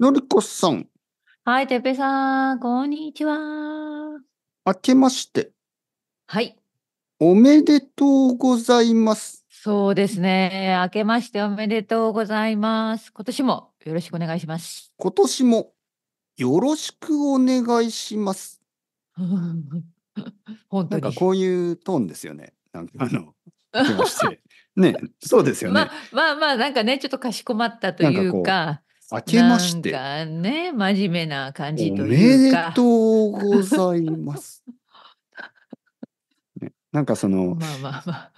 のりこさん。はい、てっぺいさん、こんにちは。あけまして。はい。おめでとうございます。そうですね。あけましておめでとうございます。今年もよろしくお願いします。今年もよろしくお願いします。本当に。なんかこういうトーンですよね。なんかあの、ね、そうですよね。まあまあまあ、なんかね、ちょっとかしこまったというか、明けまして。なんね、真面目な感じというか。おめでとうございます。ね、なんかその、まあまあまあ。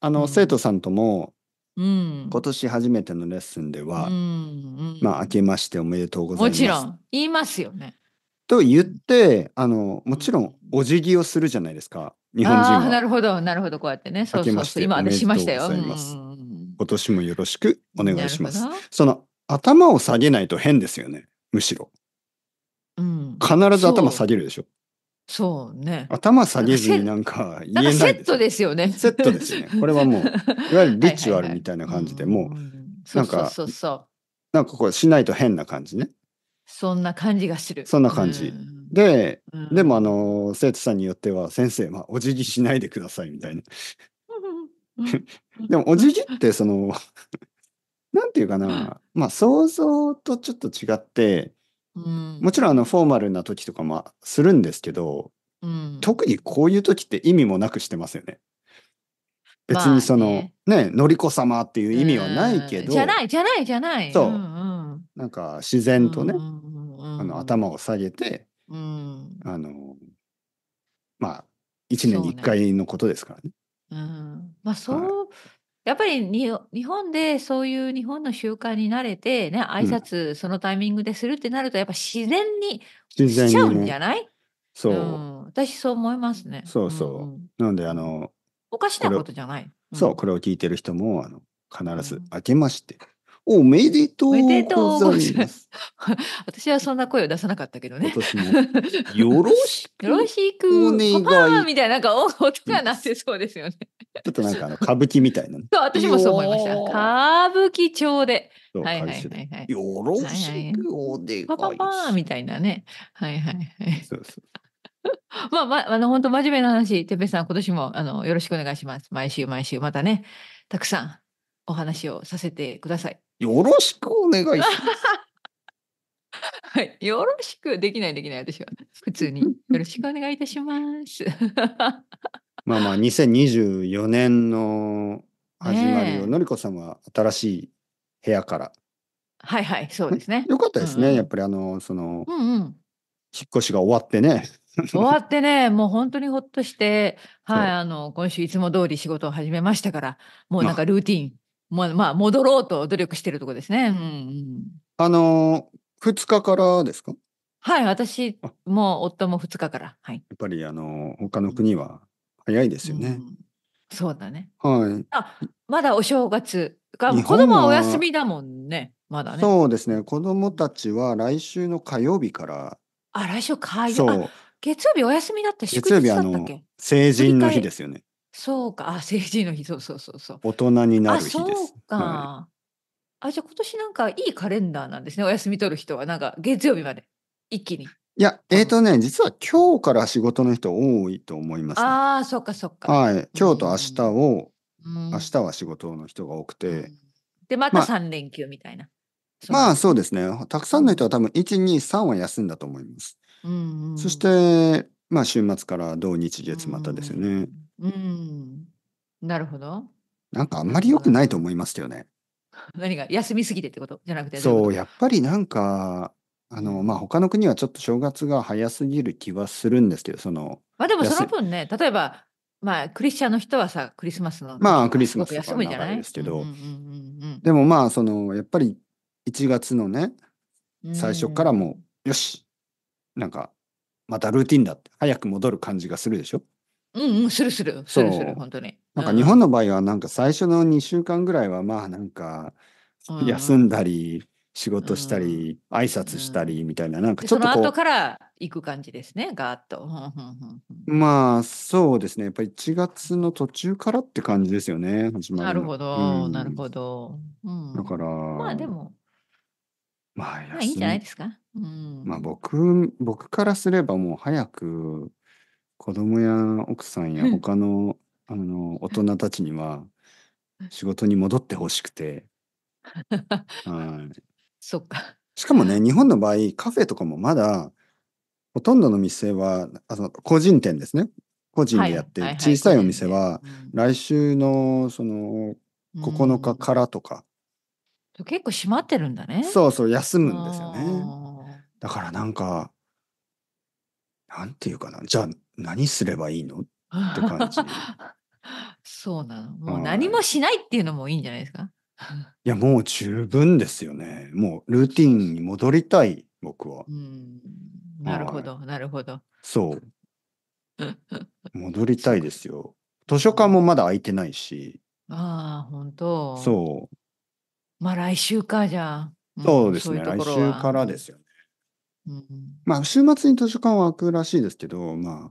あの、うん、生徒さんとも、うん、今年初めてのレッスンでは、うんうん、まあ、明けましておめでとうございます。もちろん、言いますよね。と言って、あの、もちろん、お辞儀をするじゃないですか。日本人は。なるほど、なるほど、こうやってね。そうそうそう。今、私しましたよ。今年もよろしくお願いします。その頭を下げないと変ですよね。むしろ。うん、必ず頭下げるでしょ。そうね。頭下げずになんか言えないセットですよね。セットですね。これはもう、いわゆるリチュアルみたいな感じで、もう、なんか、なんかこうしないと変な感じね。そんな感じがする。そんな感じ。うん、で、うん、でもあの、生徒さんによっては、先生、まあ、お辞儀しないでくださいみたいな。でも、お辞儀って、その、なんていうかな、まあ想像とちょっと違って、うん、もちろんあのフォーマルな時とかもするんですけど、うん、特にこういう時って意味もなくしてますよね。別にその、ね、ね、のりこ様っていう意味はないけど。じゃない、じゃない、じゃない。そう。うんうん、なんか自然とね、うんあの頭を下げて、うん、あの、まあ、一年に一回のことですからね。うん、まあそう、はい、やっぱり日本でそういう日本の習慣に慣れて、ね、挨拶そのタイミングでするってなると、やっぱ自然にしちゃうんじゃない、ね、そう、うん、私そう思いますね。そうそう。うん、なので、あの、おかしなことじゃない。うん、そう、これを聞いてる人も、あの必ず、あけまして。おめでとうございます。私はそんな声を出さなかったけどね。よろしく。よろしく。お願い。みたいな、なんか音が鳴ってそうですよね。ちょっとなんかあの歌舞伎みたいな、ね、そう、私もそう思いました。歌舞伎町で。はいはいはいはい。よろしくおでパパパみたいなね。はいはいはい。そうそう。まあ、まあ、あの、本当真面目な話、てっぺさん、今年も、あの、よろしくお願いします。毎週毎週、またね、たくさんお話をさせてください。よろしくお願いします。はい、よろしくできないできない私は普通によろしくお願いいたします。まあまあ2024年の始まりをのりこさんは新しい部屋から。はいはい、そうですね。よかったですね、うんうんやっぱりあのそのうんうん。引っ越しが終わってね。終わってね、もう本当にほっとして、はい、あの、今週いつも通り仕事を始めましたから、もうなんかルーティン、まあ、まあ、戻ろうと努力してるとこですね。うんうん。あの2日からですかはい、私あも夫も2日から。はい。やっぱりあの他の国は早いですよね。そうだね。はい。あ、まだお正月が子供はお休みだもんね。まだね。そうですね。子供たちは来週の火曜日から。あ、来週火曜。月曜日お休みだった祝日だっ成人の日ですよね。そうか、あ、成人の日、そうそうそうそう。大人になる日です。そうか。はい、あ、じゃあ今年なんかいいカレンダーなんですね。お休み取る人はなんか月曜日まで一気に。いや、えっ、ー、とね、実は今日から仕事の人多いと思います、ね、ああ、そっかそっか。はい。今日と明日を、うん、明日は仕事の人が多くて。うん、で、また3連休みたいな。まあ、そうですね。たくさんの人は多分、1、2、3は休んだと思います。うん、うん、そして、まあ、週末から土日月またですよね。うん。なるほど。なんかあんまり良くないと思いますよね。何が休みすぎてってことじゃなくてそうやっぱりなんかあの、まあ、他の国はちょっと正月が早すぎる気はするんですけど、その、まあでもその分ね、例えば、まあ、クリスチャンの人はさ、クリスマスの。まあ、クリスマス休むじゃないですけど、でもまあ、その、やっぱり1月のね、最初からもう、よし、なんか、またルーティンだって、早く戻る感じがするでしょうんうん、するする、するする、本当に。なんか日本の場合は、なんか最初の2週間ぐらいは、まあなんか、休んだり、仕事したり、うん、挨拶したりみたいな、うん、なんかちょっとこう。その後から行く感じですね、ガーッと。まあ、そうですね。やっぱり1月の途中からって感じですよね、始まる。なるほど、うん、なるほど。うん、だから。まあでも。まあ、まあ、いいんじゃないですか。うん、まあ僕、僕からすればもう早く子供や奥さんや他の、あの大人たちには仕事に戻ってほしくて。はい。そっか。しかもね、日本の場合、カフェとかもまだ、ほとんどの店は、あの個人店ですね。個人でやって、はい小さいお店は、来週の、その、9日からとか、うん、結構閉まってるんだね。そうそう、休むんですよね。だからなんか、なんていうかな、じゃあ何すればいいのって感じ。そうなの。もう何もしないっていうのもいいんじゃないですか。いや、もう十分ですよね。もうルーティンに戻りたい、僕は。なるほど、なるほど。そう。戻りたいですよ。図書館もまだ空いてないし。ああ、本当。そう。まあ来週かじゃあ。そうですね、うう来週からですよね。うん、まあ週末に図書館は開くらしいですけど、まあ、うん、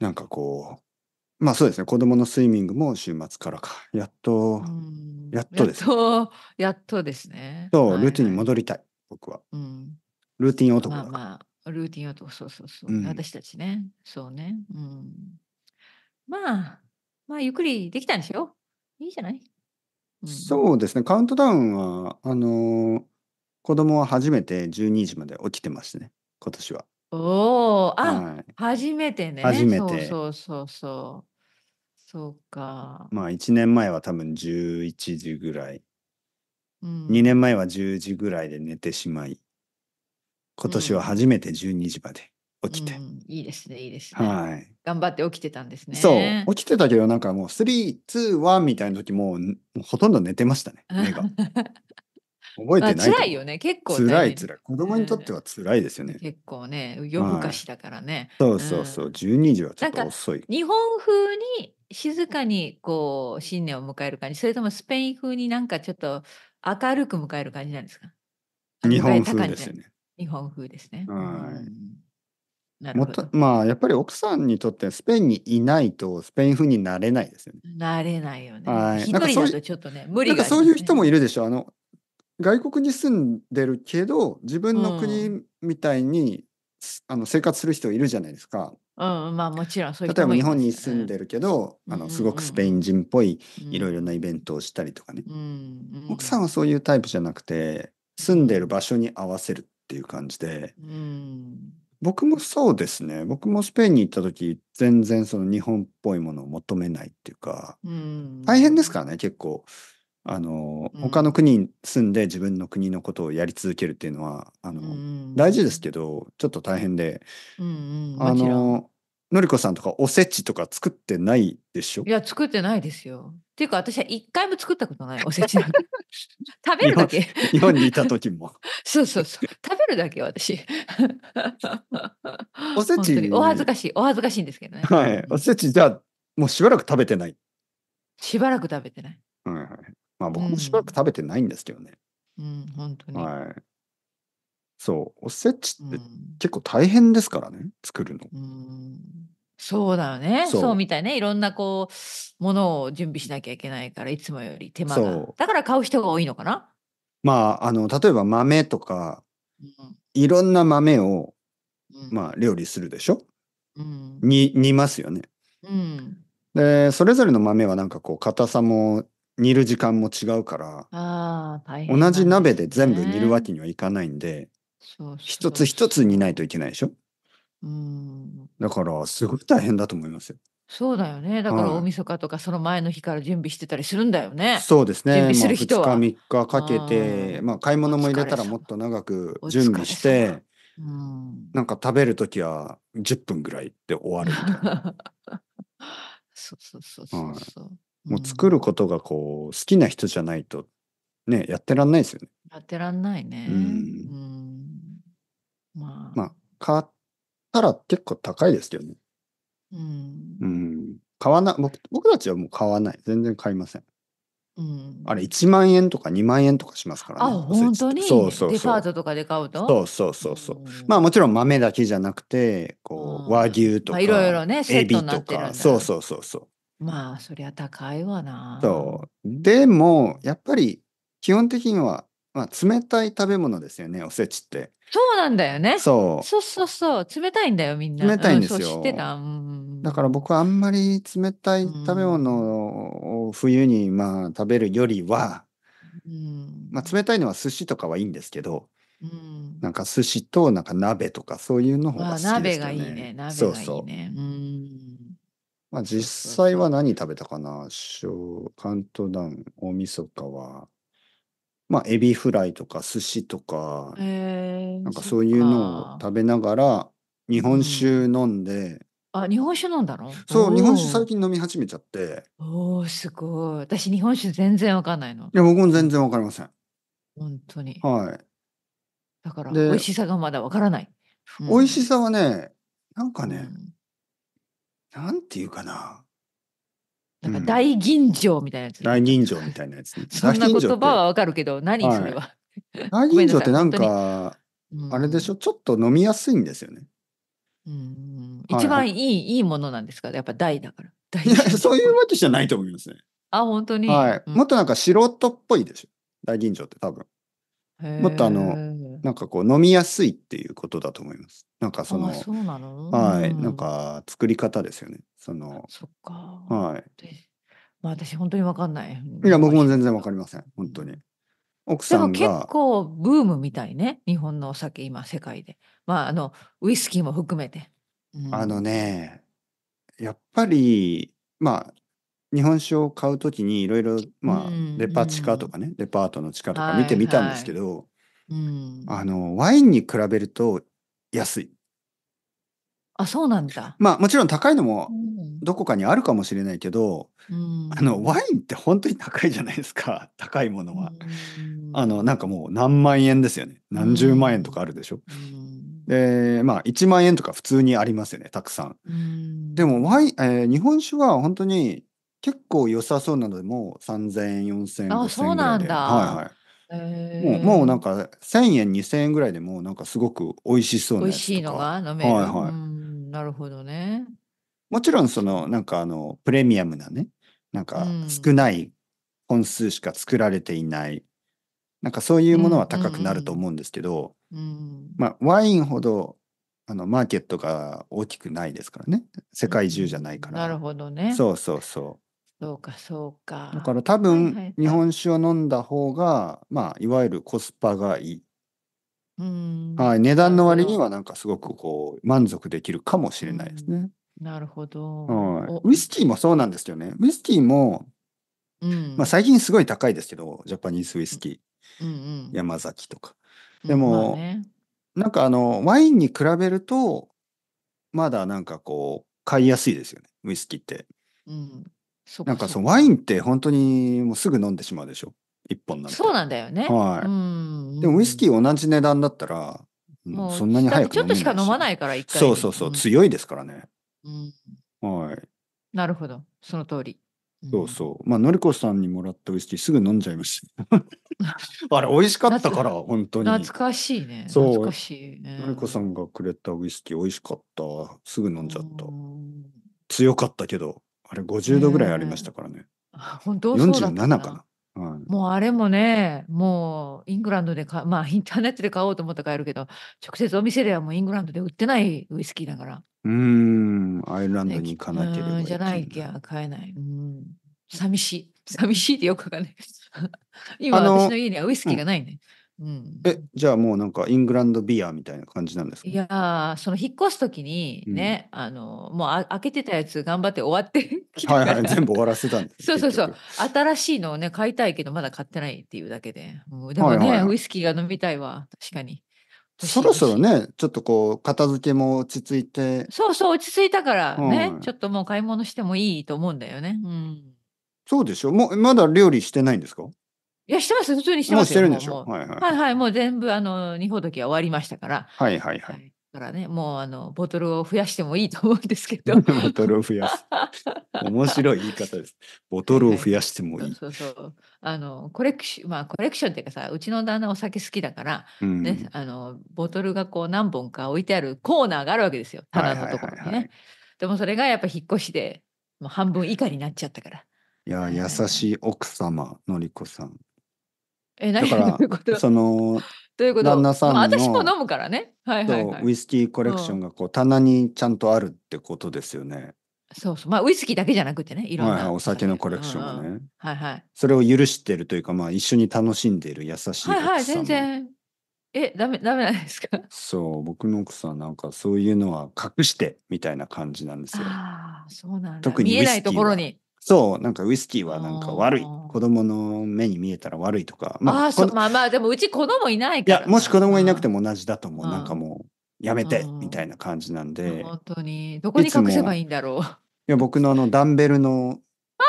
なんかこう、まあそうですね、子供のスイミングも週末からか。やっと、やっとですやっと、やっとですね。そう、ルーティンに戻りたい、僕は。うん、ルーティン男だまあから。まあ、ルーティン男、そうそうそう。うん私たちね。そうね。うん。まあ、まあ、ゆっくりできたんでしょいいじゃない、うん、そうですね、カウントダウンは、あのー子供は初めて12時まで起きてましたね、今年は。おお、あ、はい、初めてね。初めてそうそうそうそそうか。まあ1年前は多分11時ぐらい、うん、2年前は10時ぐらいで寝てしまい、今年は初めて12時まで起きて。うんうん、いいですね、いいですね。はい。頑張って起きてたんですね。そう、起きてたけどなんかもう3、2、1みたいな時もうほとんど寝てましたね、目が。覚えてない。辛いよね、結構、辛い辛い。子供にとっては辛いですよね。結構ね、夜更かしだからね。はい、そうそうそう、12時はちょっと遅い。日本風に静かにこう新年を迎える感じそれともスペイン風になんかちょっと明るく迎える感じなんですか日本風ですね。日本風ですね。はい。まあやっぱり奥さんにとってスペインにいないとスペイン風になれないですよね。なれないよね。はい。一人だとちょっとね無理が、ね、そういう人もいるでしょ。あの外国に住んでるけど自分の国みたいに、うん、あの生活する人いるじゃないですか。うん、まあもちろんそういう例えば日本に住んでるけど、あのすごくスペイン人っぽいいろいろなイベントをしたりとかね、奥さんはそういうタイプじゃなくて住んでる場所に合わせるっていう感じで、僕もそうですね僕もスペインに行った時全然その日本っぽいものを求めないっていうか、大変ですからね結構。あの、他の国に住んで自分の国のことをやり続けるっていうのはあの、大事ですけどちょっと大変で、うんうん、あののりこさんとかおせちとか作ってないでしょいや、作ってないですよ。っていうか、私は一回も作ったことない、おせちな 食べるだけ。日本にいた時も。そうそうそう。食べるだけ、私。おせち。お恥ずかしい、お恥ずかしいんですけどね。はい。おせち、じゃあ、もうしばらく食べてない。しばらく食べてない。はいまあ、僕もしばらく食べてないんですけどね。うん、うん、本当に。はい。そう、おせちって結構大変ですからね、うん、作るの。そうだよねそうみたいねいろんなこうものを準備しなきゃいけないからいつもより手間がだから買う人が多いのかなまああの例えば豆とか、うん、いろんな豆を、まあ、料理するでしょ、うん、に煮ますよね。うん、でそれぞれの豆はなんかこう硬さも煮る時間も違うから、ね、同じ鍋で全部煮るわけにはいかないんで、一つ一つにないといけないでしょ。うん、だからすごい大変だと思いますよ。そうだよね。だから大晦日とかその前の日から準備してたりするんだよね。はい、そうですね。準備する人は。2日3日かけて、まあ買い物も入れたらもっと長く準備して、うん、なんか食べる時は10分ぐらいで終わるみたいな。そうそうそうそう、もう作ることがこう好きな人じゃないとねやってらんないですよね。やってらんないね。うんまあ、まあ、買ったら結構高いですけどね。うん。うん。買わな、僕、僕たちはもう買わない。全然買いません。うん、あれ1万円とか2万円とかしますからね。あ、本当にそうそうデパートとかで買うとそうそうそうそう。うん、まあもちろん豆だけじゃなくて、こう、和牛とか、いろいろね、エビとか、そうそうそうそう。まあそりゃ高いわな。そう。でも、やっぱり基本的には、まあ冷たい食べ物ですよね、おせちって。そうなんだよね。そう。そうそうそう。冷たいんだよ、みんな。冷たいんですよ。うん、知ってた、うん。だから僕はあんまり冷たい食べ物を冬にまあ食べるよりは、うん、まあ冷たいのは寿司とかはいいんですけど、うん、なんか寿司となんか鍋とかそういうの方が好きですね。鍋がいいね。鍋がいいね。そうそう。うんまあ実際は何食べたかな関東団大晦日はまあ、エビフライとか寿司とか、えー、なんかそういうのを食べながら、日本酒飲んで、あ、日本酒飲んだのそう、日本酒最近飲み始めちゃって。おお、すごい。私、日本酒全然わかんないの。いや、僕も全然わかりません。本当に。はい。だから、美味しさがまだわからない。うん、美味しさはね、なんかね、うん、なんていうかな。なんか大吟醸みたいなやつ、ね、大吟醸みたいなやつ、ね、そんな言葉はわかるけど、何それは。は い、大吟醸ってなんか、あれでしょ、ちょっと飲みやすいんですよね。うん、一番いい、はい、いいものなんですかやっぱ大だから。大そういうわけじゃないと思いますね。あ、本当に、はい、もっとなんか素人っぽいでしょ。大吟醸って多分。もっとあの、なんかこう飲みやすいっていうことだと思います。なんかその、そうなのはい、なんか作り方ですよね。その、そっか。はい。まあ私本当にわかんない。いや、僕も全然わかりません。本当に。奥さんが。でも結構ブームみたいね。日本のお酒、今、世界で。まあ、あの、ウイスキーも含めて。うん、あのね、やっぱり、まあ、日本酒を買うときにいろいろ、まあ、デパ地下とかね、デパートの地下とか見てみたんですけど、あのワインに比べると安い。あそうなんだ。まあもちろん高いのもどこかにあるかもしれないけど、うん、あのワインって本当に高いじゃないですか 高いものは、うん、あのなんかもう何万円ですよね何十万円とかあるでしょ。うん、でまあ1万円とか普通にありますよねたくさん。うん、でもワイン、えー、日本酒は本当に結構良さそうなのでもう3,000円4,000円0 0 0円ぐらいで。あそうなんだ。はいはいもうもうなんか1,000円2,000円ぐらいでもうなんかすごく美味しそうな美やつ味とかしいのが飲める。はいはいなるほどね。もちろんそのなんかあのプレミアムなねなんか少ない本数しか作られていないなんかそういうものは高くなると思うんですけど、うん。まあ、ワインほどあのマーケットが大きくないですからね世界中じゃないから、なるほどね。そうそうそそうかそうか。だから多分日本酒を飲んだ方が、まあ、いわゆるコスパがいい。うん、はい、値段の割にはなんかすごくこう満足できるかもしれないですね。なるほど。はい。ウイスキーもそうなんですよね。ウイスキーも、うんまあ、最近すごい高いですけど、ジャパニーズウイスキー、うんうん。山崎とか。でも、まあね。なんかあの、ワインに比べると、まだなんかこう、買いやすいですよね、ウイスキーって。うん。なんかそうワインって本当にもうすぐ飲んでしまうでしょ一本なんてそうなんだよね、はい、でもウイスキー同じ値段だったら、もうそんなに早くちょっとしか飲まないから一回そうそうそう、うん、強いですからね、うん、はいなるほどその通りそうそう。まあ、のりこさんにもらったウイスキーすぐ飲んじゃいまし あれ、美味しかったから、本当に。懐かしいね。そう。懐かしいね。のりこさんがくれたウイスキー、美味しかった。すぐ飲んじゃった。強かったけど、あれ50度ぐらいありましたからね。本当47かな。はい、もうあれもね、もうイングランドでか、まあインターネットで買おうと思って買えるけど、直接お店ではもうイングランドで売ってないウイスキーだから。うん、アイルランドに行かなければいけない。じゃないきゃ買えない。うん、寂しい。寂しいってよくわかんない。今私の家にはウイスキーがないね。うんうん、えじゃあもうなんかイングランドビアみたいな感じなんですかいやその引っ越す時にね、うん、あのもうあ開けてたやつ頑張って終わってき たはいはい全部終わらせたんです そうそうそう新しいのをね買いたいけどまだ買ってないっていうだけででもね、はいはいはい、ウイスキーが飲みたいわ確かにそろそろねちょっとこう片付けも落ち着いてそうそう落ち着いたからね、ちょっともう買い物してもいいと思うんだよねうんそうでしょもうまだ料理してないんですかいや、してます。普通にしてますよ。もうしてるんでしょ。はいはい、はいはい。もう全部、あの、二歩どきは終わりましたから。はいはいはい。だからね、もうあのボトルを増やしてもいいと思うんですけど。ボトルを増やす。面白い言い方です。ボトルを増やしてもいい。はい、そうそうあのコレクション、まあコレクションっていうかさ、うちの旦那お酒好きだから、うん、ね、あのボトルがこう何本か置いてあるコーナーがあるわけですよ。棚のところにね、はいはいはいはい。でもそれがやっぱ引っ越しで、もう半分以下になっちゃったから。いや、優しい奥様、のりこさん。え何だからそのどいうこと 旦那さんの、まあ、私も飲むからね、はいはい、はい、ウイスキーコレクションがこう棚にちゃんとあるってことですよね。そうそうまあウイスキーだけじゃなくてねいろんな、はいはい、お酒のコレクションがね、うんうん、はいはい、それを許してるというか、まあ、一緒に楽しんでいる優しい奥さはいはい全然えダメダメなんですかそう僕の奥さんなんかそういうのは隠してみたいな感じなんですよあそうなん特に見えないところにそう、なんかウイスキーはなんか悪い。子供の目に見えたら悪いとか。まあ、あまあまあ、でもうち子供いないから。いや、もし子供がいなくても同じだと思う。なんかもう、やめて、みたいな感じなんで。本当に。どこに隠せばいいんだろう。いや、僕のあの、ダンベルの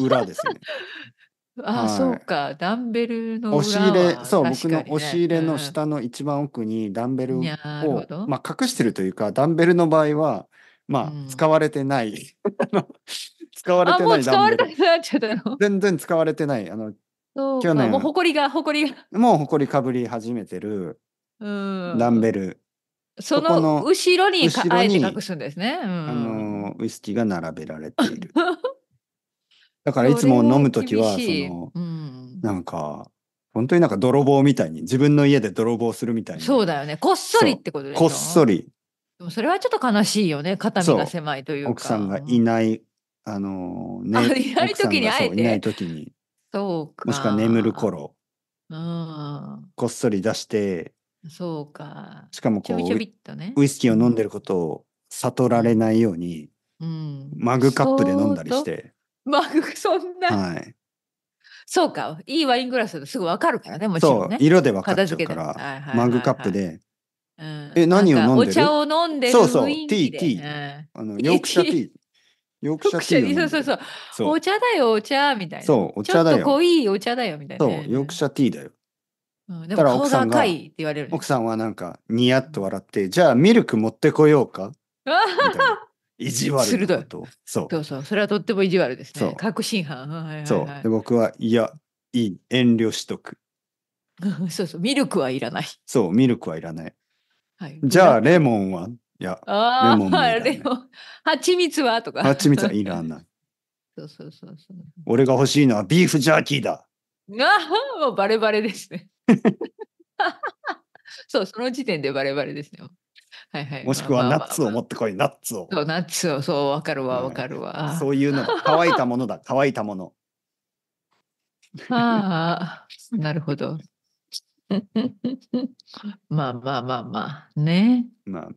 裏ですね。ああ、そうか。ダンベルの押し入れ、そう、僕の押し入れの下の一番奥にダンベルを、まあ、隠してるというか、ダンベルの場合は、まあ、使われてない、使われてない。使われてなくなっちゃったの。全然使われてない。あの、去年。もう埃が、埃が。もう埃かぶり始めてる。ダンベル。その後ろにあえて隠すんですね。うん、あのウイスキーが並べられている。だからいつも飲む時はその、うん、なんか本当になんか泥棒みたいに自分の家で泥棒するみたいな。そうだよね。こっそりってことでしこっそり。でもそれはちょっと悲しいよね。肩身が狭いというか。奥さんがいないあの、ね、いない時にあえて。いない時に。そうか。もしくは眠る頃。うこっそり出して、そうか。しかもこう、とね、ウイスキーを飲んでることを悟られないように、うん、マグカップで飲んだりして。マグ、そんな。はい。そうか。いいワイングラスですぐわかるからね、もちろん、ね、そう、色でわかっちゃうから、マグカップで。うん、え、何を飲んでるお茶を飲んでるそうそう、ティー、ティー。あの、ヨークシャティー。ヨークシャティー、ね、そうそうそうお茶だよ、お茶みたいな。そう、お茶だよ。ちょっと濃いお茶だよ、みたいな、ね、そう、ヨークシャティーだよ。うん、でも顔が赤いって言われる、ね、奥さんはなんか、ニヤッと笑って、じゃあミルク持ってこようか 意地悪するとそうそうそうそれはとっても意地悪ですね確信犯、はいはい、そうで僕はいやいい遠慮しとく そうそうミルクはいらないそうミルクはいらない、はい、じゃあレモンはいや、ああ、レモン。蜂蜜はとか。蜂蜜はいらない。そうそうそうそう。俺が欲しいのはビーフジャーキーだ。あもうバレバレですね。そう、その時点でバレバレですね。はいはい、もしくはナッツを持ってこい、ナッツを。そう、ナッツを、そう、わかるわ、わかるわ。そういうの、乾いたものだ、乾いたもの。ああ、なるほど。まあまあまあまあ、ね。まあ、